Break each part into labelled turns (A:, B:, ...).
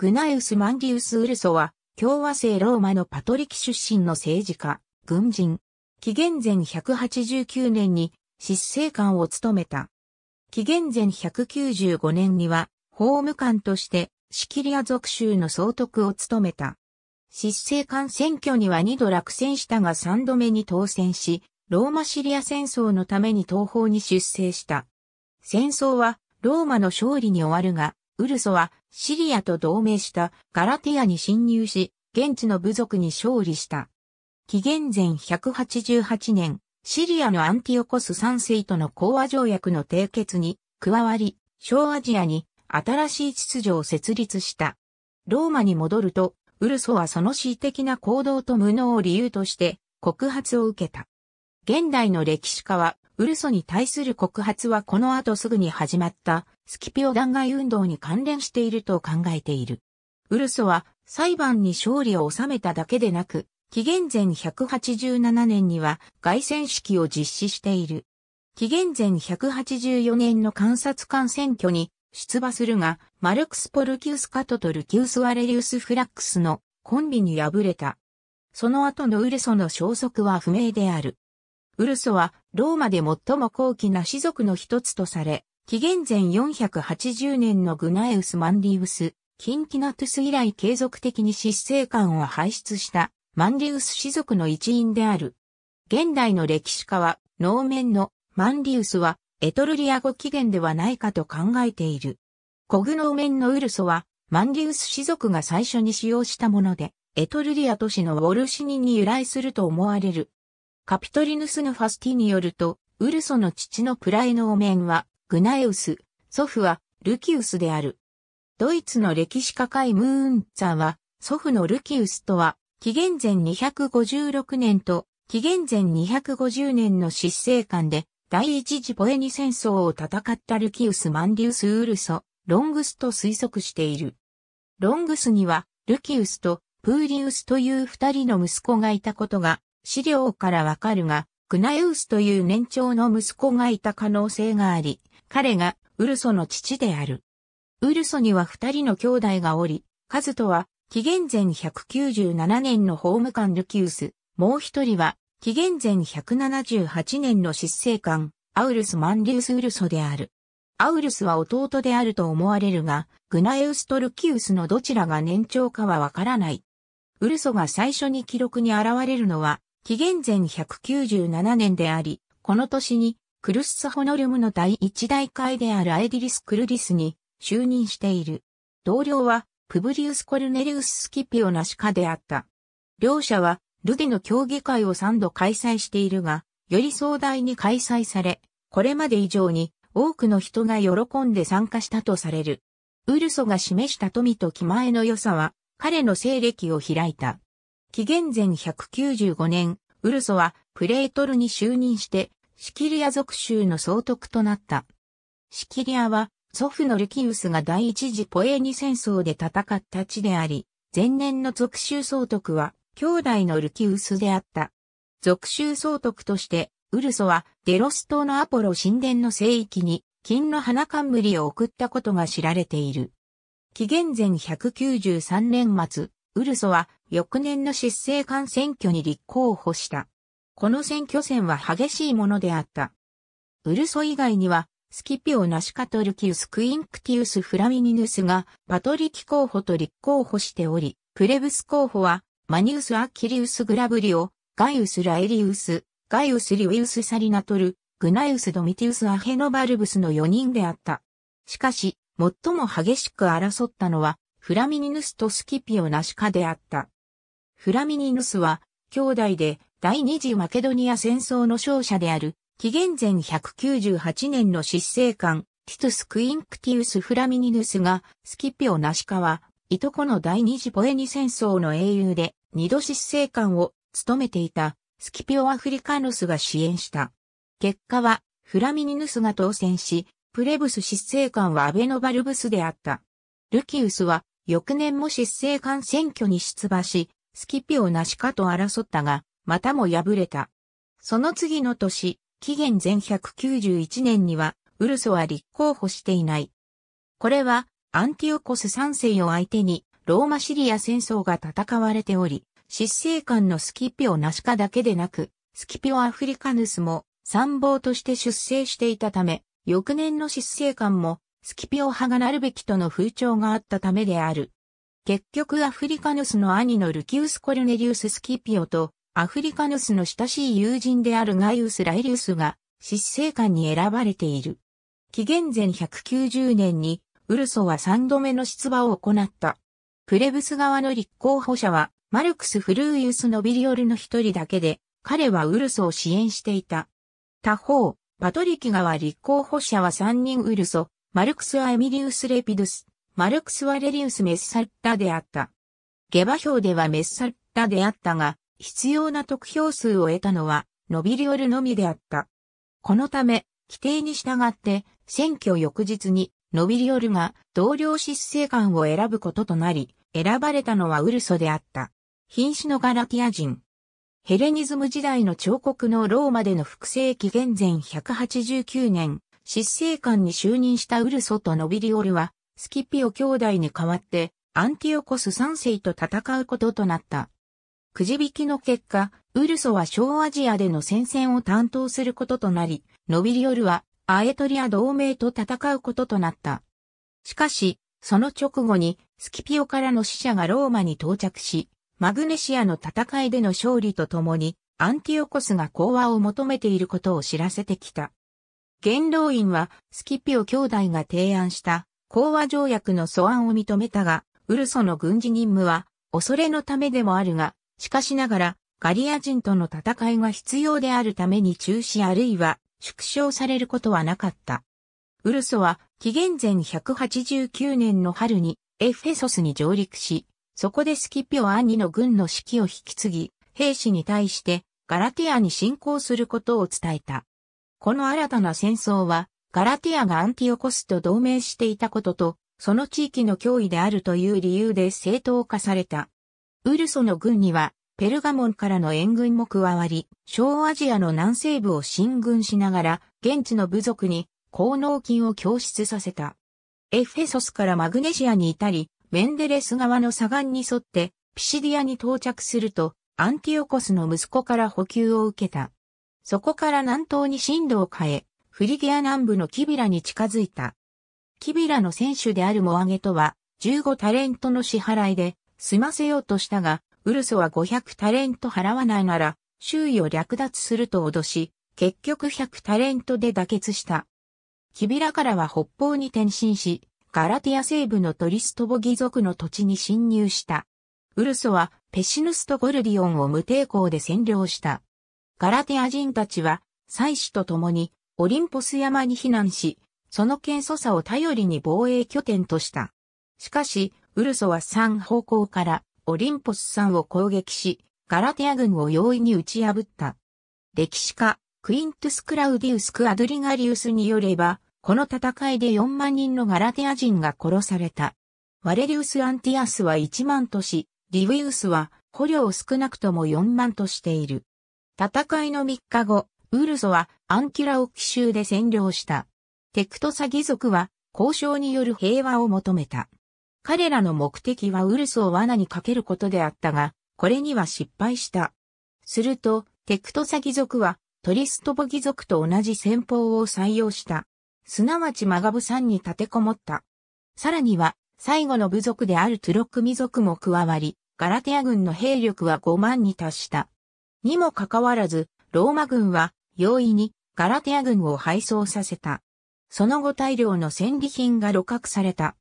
A: グナイウス・マンディウス・ウルソは、共和制ローマのパトリキ出身の政治家、軍人。紀元前189年に、執政官を務めた。紀元前195年には、法務官として、シキリア属州の総督を務めた。執政官選挙には2度落選したが3度目に当選し、ローマシリア戦争のために東方に出征した。戦争はローマの勝利に終わるが、ウルソはシリアと同盟したガラティアに侵入し、現地の部族に勝利した。紀元前188年、シリアのアンティオコス3世との講和条約の締結に加わり、小アジアに新しい秩序を設立した。ローマに戻ると、ウルソはその恣意的な行動と無能を理由として告発を受けた。現代の歴史家はウルソに対する告発はこの後すぐに始まったスキピオ弾劾運動に関連していると考えている。ウルソは裁判に勝利を収めただけでなく、紀元前187年には外戦式を実施している。紀元前184年の観察官選挙に出馬するが、マルクス・ポルキウス・カトとルキウス・アレリウス・フラックスのコンビに敗れた。その後のウルソの消息は不明である。ウルソはローマで最も高貴な士族の一つとされ、紀元前480年のグナエウス・マンリウス、キンキナトゥス以来継続的に失政官を輩出したマンリウス氏族の一員である。現代の歴史家は、能面のマンリウスはエトルリア語起源ではないかと考えている。コグ能面のウルソは、マンリウス氏族が最初に使用したもので、エトルリア都市のウォルシニに由来すると思われる。カピトリヌスのファスティによると、ウルソの父のプライノーメンは、グナエウス、祖父は、ルキウスである。ドイツの歴史家カイムーンツァンは、祖父のルキウスとは、紀元前256年と、紀元前250年の執政官で、第一次ポエニ戦争を戦ったルキウス・マンリウス・ウルソ、ロングスと推測している。ロングスには、ルキウスとプーリウスという二人の息子がいたことが資料からわかるが、クナウスという年長の息子がいた可能性があり、彼がウルソの父である。ウルソには二人の兄弟がおり、カズトは紀元前197年の法務官ルキウス、もう一人は紀元前178年の執政官、アウルス・マンリウス・ウルソである。アウルスは弟であると思われるが、グナエウスとルキウスのどちらが年長かはわからない。ウルソが最初に記録に現れるのは、紀元前197年であり、この年にクルッサホノルムの第一大会であるアエディリス・クルリスに就任している。同僚はプブリウス・コルネリウス・スキピオナシカであった。両者はルディの競技会を3度開催しているが、より壮大に開催され、これまで以上に多くの人が喜んで参加したとされる。ウルソが示した富と気前の良さは、彼の西暦を開いた。紀元前195年、ウルソはプレートルに就任して、シキリア属州の総督となった。シキリアは、祖父のルキウスが第一次ポエーニ戦争で戦った地であり、前年の属州総督は、兄弟のルキウスであった。属州総督として、ウルソはデロス島のアポロ神殿の聖域に金の花冠を送ったことが知られている。紀元前193年末、ウルソは翌年の執政官選挙に立候補した。この選挙戦は激しいものであった。ウルソ以外には、スキピオ・ナシカトルキウス・クインクティウス・フラミニヌスがパトリキ候補と立候補しており、プレブス候補はマニウス・アキリウス・グラブリオ、ガイウス・ラエリウス、ガイウス・リウイウス・サリナトル、グナイウス・ドミティウス・アヘノバルブスの4人であった。しかし、最も激しく争ったのはフラミニヌスとスキピオナシカであった。フラミニヌスは、兄弟で第二次マケドニア戦争の勝者である、紀元前198年の執政官、ティトゥス・クインクティウス・フラミニヌスが、スキピオ・ナシカは、いとこの第二次ポエニ戦争の英雄で、二度執政官を務めていた、スキピオ・アフリカヌスが支援した。結果は、フラミニヌスが当選し、プレブス執政官はアベノバルブスであった。ルキウスは、翌年も執政官選挙に出馬し、スキピオナシカと争ったが、またも敗れた。その次の年、紀元前191年には、ウルソは立候補していない。これは、アンティオコス3世を相手に、ローマシリア戦争が戦われており、執政官のスキピオナシカだけでなく、スキピオアフリカヌスも参謀として出征していたため、翌年の失政官もスキピオ派がなるべきとの風潮があったためである。結局アフリカヌスの兄のルキウス・コルネリウス・スキピオとアフリカヌスの親しい友人であるガイウス・ライリウスが執政官に選ばれている。紀元前190年にウルソは3度目の出馬を行った。プレブス側の立候補者はマルクス・フルーイウス・ノビリオルの一人だけで彼はウルソを支援していた。他方、パトリキ側立候補者は3人ウルソ、マルクスはエミリウス・レピドゥス、マルクスはレリウス・メッサッタであった。下馬評ではメッサッタであったが、必要な得票数を得たのは、ノビリオルのみであった。このため、規定に従って、選挙翌日に、ノビリオルが同僚執政官を選ぶこととなり、選ばれたのはウルソであった。瀕死のガラティア人。ヘレニズム時代の彫刻のローマでの複製紀元前189年、執政官に就任したウルソとノビリオルは、スキピオ兄弟に代わって、アンティオコス3世と戦うこととなった。くじ引きの結果、ウルソは小アジアでの戦線を担当することとなり、ノビリオルはアエトリア同盟と戦うこととなった。しかし、その直後にスキピオからの死者がローマに到着し、マグネシアの戦いでの勝利とともに、アンティオコスが講和を求めていることを知らせてきた。元老院はスキピオ兄弟が提案した講和条約の素案を認めたが、ウルソの軍事任務は恐れのためでもあるが、しかしながらガリア人との戦いが必要であるために中止あるいは縮小されることはなかった。ウルソは紀元前189年の春にエフェソスに上陸し、そこでスキピオ兄の軍の指揮を引き継ぎ、兵士に対してガラティアに侵攻することを伝えた。この新たな戦争は、ガラティアがアンティオコスと同盟していたことと、その地域の脅威であるという理由で正当化された。ウルソの軍には、ペルガモンからの援軍も加わり、小アジアの南西部を進軍しながら、現地の部族に、高能金を供出させた。エフェソスからマグネシアに至り、メンデレス側の左岸に沿って、ピシディアに到着すると、アンティオコスの息子から補給を受けた。そこから南東に進路を変え、フリギア南部のキビラに近づいた。キビラの選手であるモアゲとは、15タレントの支払いで、済ませようとしたが、ウルソは500タレント払わないなら、周囲を略奪すると脅し、結局100タレントで妥結した。キビラからは北方に転身し、ガラティア西部のトリストボギ族の土地に侵入した。ウルソはペシヌスとゴルディオンを無抵抗で占領した。ガラテア人たちは、祭司と共に、オリンポス山に避難し、その謙素さを頼りに防衛拠点とした。しかし、ウルソは3方向からオリンポス山を攻撃し、ガラテア軍を容易に打ち破った。歴史家、クイントス・クラウディウス・クアドリガリウスによれば、この戦いで4万人のガラテア人が殺された。ワレリウス・アンティアスは1万とし、リウィウスは捕虜を少なくとも4万としている。戦いの3日後、ウルソはアンキラを奇襲で占領した。テクトサギ族は交渉による平和を求めた。彼らの目的はウルソを罠にかけることであったが、これには失敗した。すると、テクトサギ族はトリストボギ族と同じ戦法を採用した。すなわちマガブ山に立てこもった。さらには、最後の部族であるトゥロックミ族も加わり、ガラテア軍の兵力は5万に達した。にもかかわらず、ローマ軍は容易にガラテア軍を敗走させた。その後大量の戦利品が露獲された。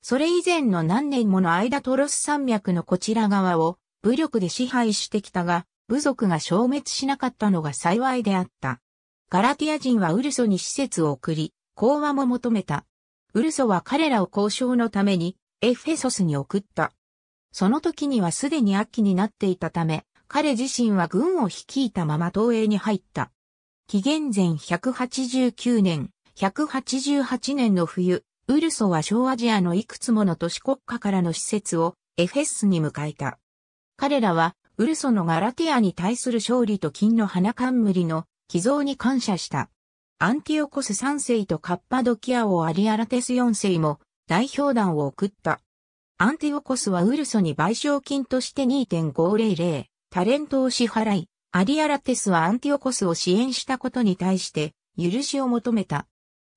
A: それ以前の何年もの間トロス山脈のこちら側を武力で支配してきたが、部族が消滅しなかったのが幸いであった。ガラティア人はウルソに施設を送り、講和も求めた。ウルソは彼らを交渉のためにエフェソスに送った。その時にはすでに秋になっていたため、彼自身は軍を率いたまま東映に入った。紀元前189年、188年の冬、ウルソは小アジアのいくつもの都市国家からの施設をエフェスに迎えた。彼らはウルソのガラティアに対する勝利と金の花冠の寄贈に感謝した。アンティオコス3世とカッパドキア王アリアラテス4世も代表団を送った。アンティオコスはウルソに賠償金として2.500タレントを支払い、アリアラテスはアンティオコスを支援したことに対して、許しを求めた。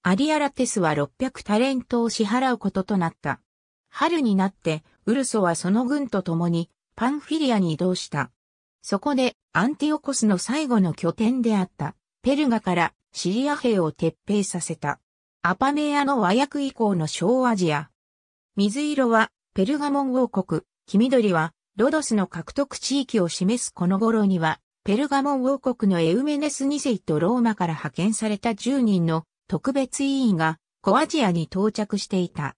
A: アリアラテスは600タレントを支払うこととなった。春になって、ウルソはその軍と共に、パンフィリアに移動した。そこで、アンティオコスの最後の拠点であった、ペルガからシリア兵を撤兵させた。アパメアの和訳以降の小アジア。水色は、ペルガモン王国、黄緑は、ロドスの獲得地域を示すこの頃には、ペルガモン王国のエウメネス2世とローマから派遣された10人の特別委員がコアジアに到着していた。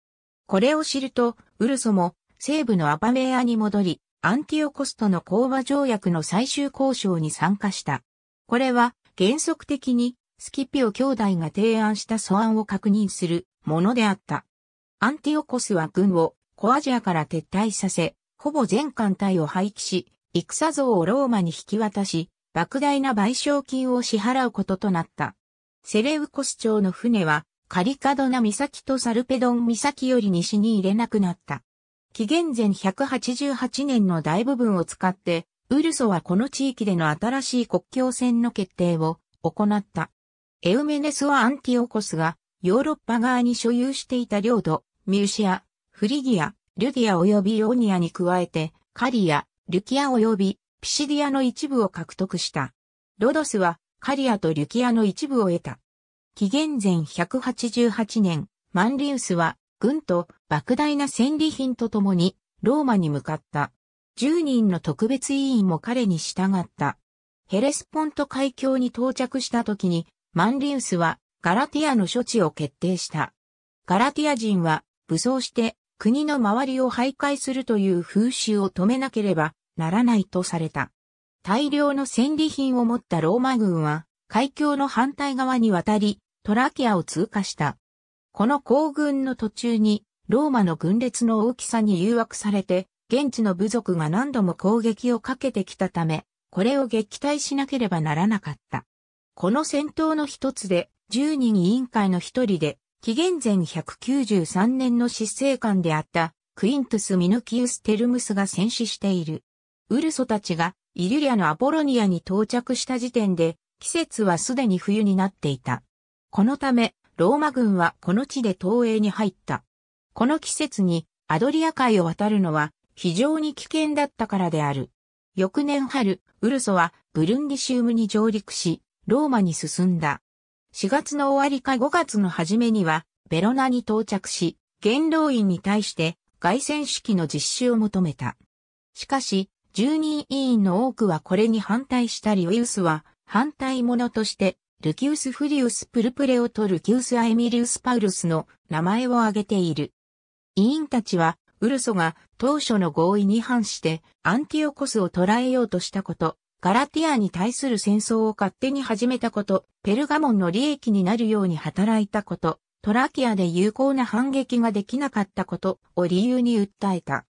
A: これを知ると、ウルソも西部のアパメアに戻り、アンティオコストの講和条約の最終交渉に参加した。これは原則的にスキピオ兄弟が提案した素案を確認するものであった。アンティオコスは軍をコアジアから撤退させ、ほぼ全艦隊を廃棄し、戦像をローマに引き渡し、莫大な賠償金を支払うこととなった。セレウコス町の船は、カリカドナ岬とサルペドン岬より西に入れなくなった。紀元前188年の大部分を使って、ウルソはこの地域での新しい国境線の決定を行った。エウメネスはアンティオコスがヨーロッパ側に所有していた領土、ミューシア、フリギア、ルディア及びロニアに加えて、カリア、リュキア及びピシディアの一部を獲得した。ロドスはカリアとリュキアの一部を得た。紀元前188年、マンリウスは軍と莫大な戦利品とともにローマに向かった。10人の特別委員も彼に従った。ヘレスポント海峡に到着した時に、マンリウスはガラティアの処置を決定した。ガラティア人は武装して国の周りを徘徊するという風習を止めなければならないとされた。大量の戦利品を持ったローマ軍は、海峡の反対側に渡り、トラキアを通過した。この行軍の途中に、ローマの軍列の大きさに誘惑されて、現地の部族が何度も攻撃をかけてきたため、これを撃退しなければならなかった。この戦闘の一つで、10人委員会の一人で、紀元前193年の執政官であったクイントス・ミヌキウス・テルムスが戦死している。ウルソたちがイリュリアのアポロニアに到着した時点で季節はすでに冬になっていた。このためローマ軍はこの地で東映に入った。この季節にアドリア海を渡るのは非常に危険だったからである。翌年春、ウルソはブルンディシウムに上陸し、ローマに進んだ。4月の終わりか5月の初めには、ベロナに到着し、元老院に対して凱指式の実施を求めた。しかし、住人委員の多くはこれに反対したリウィウスは、反対者として、ルキウス・フリウス・プルプレオとルキウス・アエミリウス・パウルスの名前を挙げている。委員たちは、ウルソが当初の合意に反してアンティオコスを捕らえようとしたこと、ガラティアに対する戦争を勝手に始めたこと、ペルガモンの利益になるように働いたこと、トラキアで有効な反撃ができなかったことを理由に訴えた。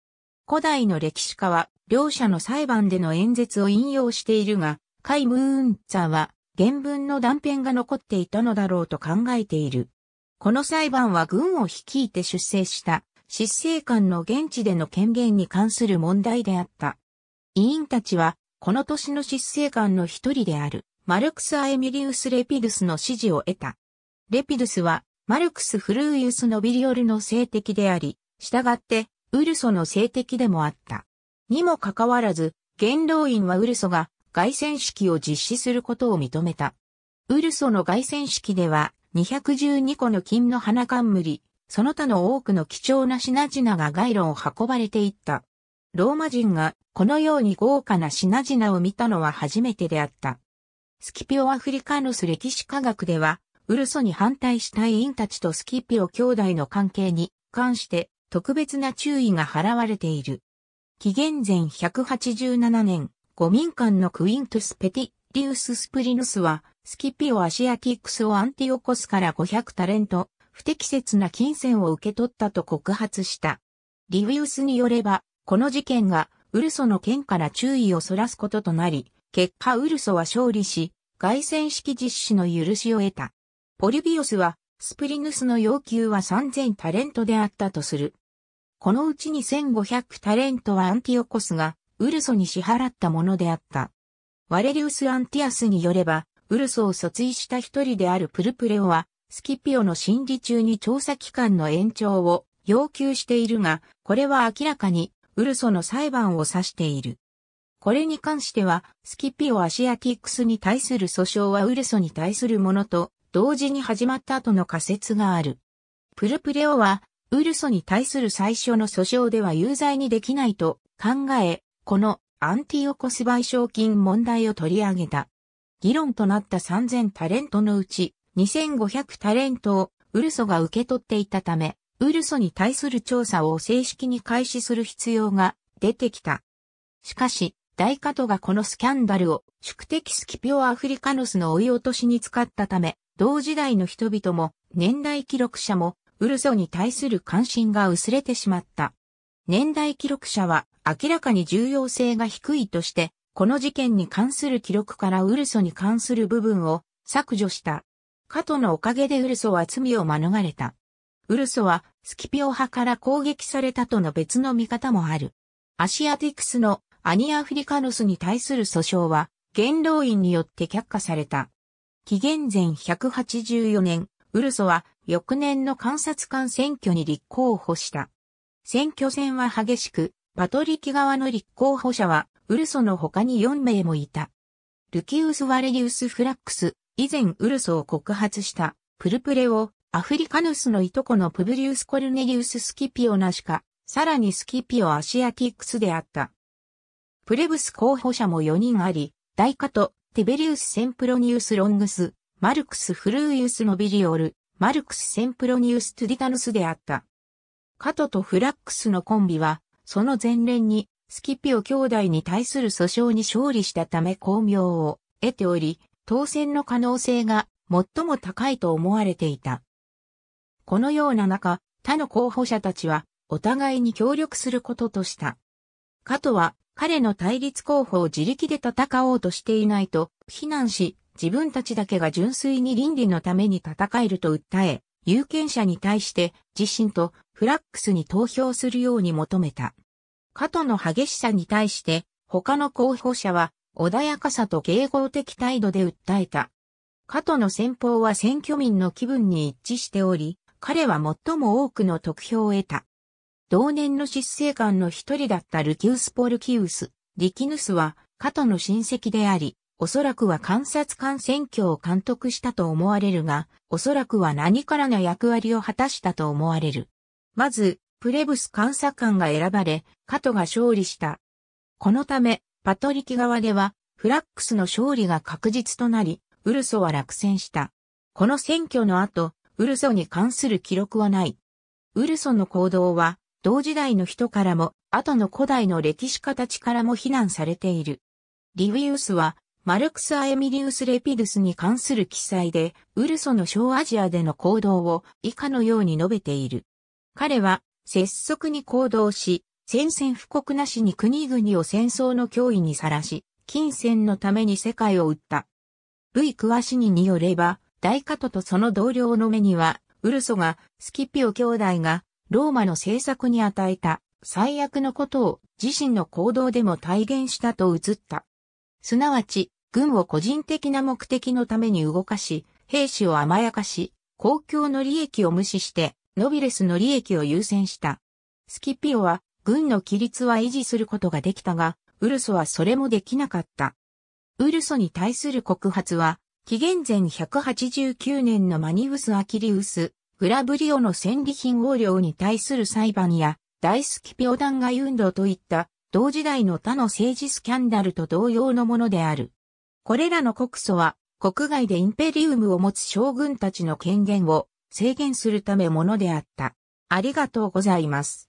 A: 古代の歴史家は、両者の裁判での演説を引用しているが、カイ・ムーンザは、原文の断片が残っていたのだろうと考えている。この裁判は軍を率いて出征した執政官の現地での権限に関する問題であった。委員たちはこの年の執政官の一人である、マルクス・アエミリウス・レピドゥスの支持を得た。レピドゥスは、マルクス・フルーイウス・ノビリオルの性敵であり、従って、ウルソの性敵でもあった。にもかかわらず、元老院はウルソが外戦式を実施することを認めた。ウルソの外戦式では、212個の金の花冠、その他の多くの貴重な品々が街路を運ばれていった。ローマ人がこのように豪華な品々を見たのは初めてであった。スキピオ・アフリカヌス歴史科学では、ウルソに反対した委員たちとスキピオ兄弟の関係に関して特別な注意が払われている。紀元前187年、五民間のクイントス・ペティリウス・スプリヌスは、スキピオ・アシアティクスをアンティオコスから500タレント、不適切な金銭を受け取ったと告発した。リウィウスによれば、この事件がウルソの件から注意をそらすこととなり、結果ウルソは勝利し、外戦式実施の許しを得た。ポリビオスは、スプリヌスの要求は3000タレントであったとする。このうちに1500タレントはアンティオコスが、ウルソに支払ったものであった。ワレリウス・アンティアスによれば、ウルソを訴追した一人であるプルプレオは、スキピオの審理中に調査期間の延長を要求しているが、これは明らかにウルソの裁判を指している。これに関しては、スキピオアシアティックスに対する訴訟はウルソに対するものと同時に始まった後の仮説がある。プルプレオは、ウルソに対する最初の訴訟では有罪にできないと考え、このアンティオコス賠償金問題を取り上げた。議論となった3000タレントのうち2500タレントをウルソが受け取っていたため、ウルソに対する調査を正式に開始する必要が出てきた。しかし、大加戸がこのスキャンダルを宿敵スキピオ・アフリカノスの追い落としに使ったため、同時代の人々も年代記録者もウルソに対する関心が薄れてしまった。年代記録者は明らかに重要性が低いとして、この事件に関する記録からウルソに関する部分を削除した。加藤のおかげでウルソは罪を免れた。ウルソはスキピオ派から攻撃されたとの別の見方もある。アシアティクスのアニアフリカノスに対する訴訟は元老院によって却下された。紀元前184年、ウルソは翌年の観察官選挙に立候補した。選挙戦は激しく、パトリキ側の立候補者はウルソの他に4名もいた。ルキウス・ワレリウス・フラックス、以前ウルソを告発した、プルプレをアフリカヌスのいとこのプブリウス・コルネリウス・スキピオナシカ、さらにスキピオ・アシアティックスであった。プレブス候補者も4人あり、大カト、ティベリウス・センプロニウス・ロングス、マルクス・フルーユス・ノビリオル、マルクス・センプロニウス・トゥディタヌスであった。カトとフラックスのコンビは、その前連に、スキピオ兄弟に対する訴訟に勝利したため巧妙を得ており、当選の可能性が最も高いと思われていた。このような中、他の候補者たちは、お互いに協力することとした。加藤は、彼の対立候補を自力で戦おうとしていないと、非難し、自分たちだけが純粋に倫理のために戦えると訴え、有権者に対して自身とフラックスに投票するように求めた。加藤の激しさに対して他の候補者は穏やかさと迎合的態度で訴えた。加藤の戦法は選挙民の気分に一致しており、彼は最も多くの得票を得た。同年の執政官の一人だったルキウス・ポルキウス、リキヌスは、カトの親戚であり、おそらくは観察官選挙を監督したと思われるが、おそらくは何からの役割を果たしたと思われる。まず、プレブス監査官が選ばれ、カトが勝利した。このため、パトリキ側では、フラックスの勝利が確実となり、ウルソは落選した。この選挙の後、ウルソに関する記録はない。ウルソの行動は、同時代の人からも、後の古代の歴史家たちからも非難されている。リウィウスは、マルクス・アエミリウス・レピドゥスに関する記載で、ウルソの小アジアでの行動を以下のように述べている。彼は、拙速に行動し、宣戦布告なしに国々を戦争の脅威にさらし、金銭のために世界を売った。ルクワシニによれば、大加藤とその同僚の目には、ウルソがスキピオ兄弟がローマの政策に与えた最悪のことを自身の行動でも体現したと映った。すなわち、軍を個人的な目的のために動かし、兵士を甘やかし、公共の利益を無視して、ノビレスの利益を優先した。スキピオは、軍の規律は維持することができたが、ウルソはそれもできなかった。ウルソに対する告発は、紀元前189年のマニウス・アキリウス、グラブリオの戦利品横領に対する裁判や、大好きピオ弾劾運動といった同時代の他の政治スキャンダルと同様のものである。これらの告訴は、国外でインペリウムを持つ将軍たちの権限を制限するためものであった。ありがとうございます。